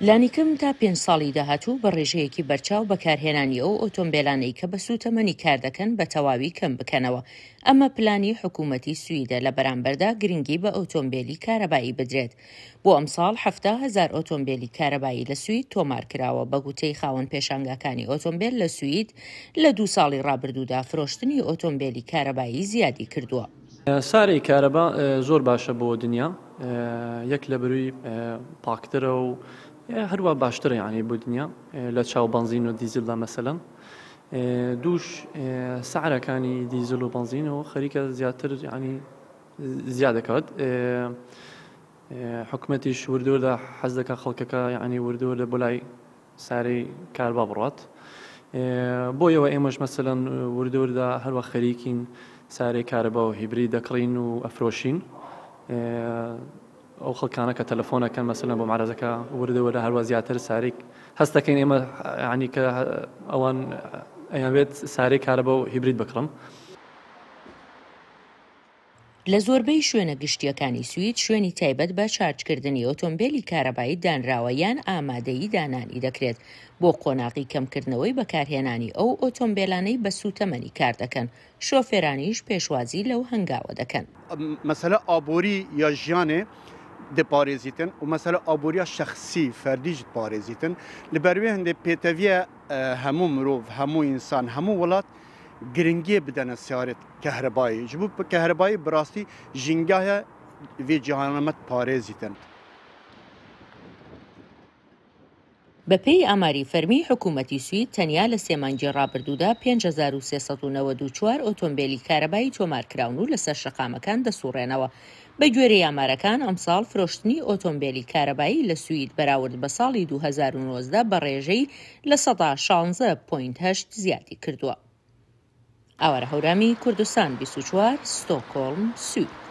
لانیکم تا پێنج ساڵی داهاتوو بە ڕێژەیەکی بەرچاو بەکارهێنانی ئەو ئۆتۆمبیلانەی کە بە سوتەمەنی کار دەکەن بە تەواوی کەم بکەنەوە ئەمە پلانی حکوومەتی سویدە لە بەرامبەردا گرنگی بە ئۆتۆمبیلی کارەبایی بدرێت بۆ ئەمساڵ 1970هزار ئۆتۆمبیلی کارەبایی لە سوید تۆمار کراوە بە گوتەی خاوەن پێشانگاکانی ئۆتۆمبیل لە سوید لە دوو ساڵی ڕابردوودا فرۆشتنی ئۆتۆمبیلی کارەبایی زیادی کردووە. ساری کارەبا زۆر باشە بۆ دنیا یەک لە بروی پاکترە و هەروە باشتر یانی بۆ دنیا لە چاو بنزین و دیزلدا مەسەلەن دووش سعرەکانی دیزل و بنزینەوە خەریکە زیاتر ینی زیاد دەکات حکوومەتیش وردۆدا حەز دەکە خەڵکەکە یعنی وردۆ لە بۆلای ساری کاربا بڕات بۆیەوە ئێمەش مەسەلەن وردۆردا هەروە خەریکین ساری کارەبا و هیبری دەکڕین و ئەفرۆشین ئەو خەکانە کە تەلەفۆنەکەن مەسلەن بۆ مارەزەکە وردەوە لە هەروە زیاتر ساریک هەستەکەین ئێمە عنی کە ئەوان ئەیانوێت ساری کارە بە و هیبرید بکڕم. لە زۆربەی شوێنە گشتیەکانی سویت شوێنی تایبەت بە چارجکردنی ئۆتۆمبیلی کارەبایی دانراوە یان ئامادەیی دانانی دەکرێت بۆ قۆناقی کەمکردنەوەی بەکارهێنانی ئەو ئۆتۆمبیلانەی بە سوتەمەنی کار دەکەن شۆفێرانیش پێشوازی لەو هەنگاوە دەکەن. مەسەلە ئابووری یا ژیانێ دپارێزیتن و مەسەلە ئابووریا شخصی فەردیش پارێزیتن لە بەروێ هەندێک پێتەویە هەموو مرۆڤ هەموو ئینسان هەموو وڵات گرنگی بدەنە سیارەت کەهرەبایی ji بوو کەهرەبایی بڕاستی ژینگاهە vê cihanemet parêzîtin. بە پێی ئاماری فەرمی حکوومەتی سوید تەنیا لە سێمانجی ڕابردوودا 5394 ئۆتۆمبیلی کارەبایی تۆمارکراون و لەسەر شقامەکان دەسوڕێنەوە. بە گوێرە یامارەکان ئەمساڵ فرۆشتنی ئۆتۆمبیلی کارەبایی لە سوید بەراورد بە ساڵی 2009 بە ڕێژەی لە 16.8 زیاتی کردووە. ئاوارە هەورامی کوردستان 24 ستۆکۆڵم سوید.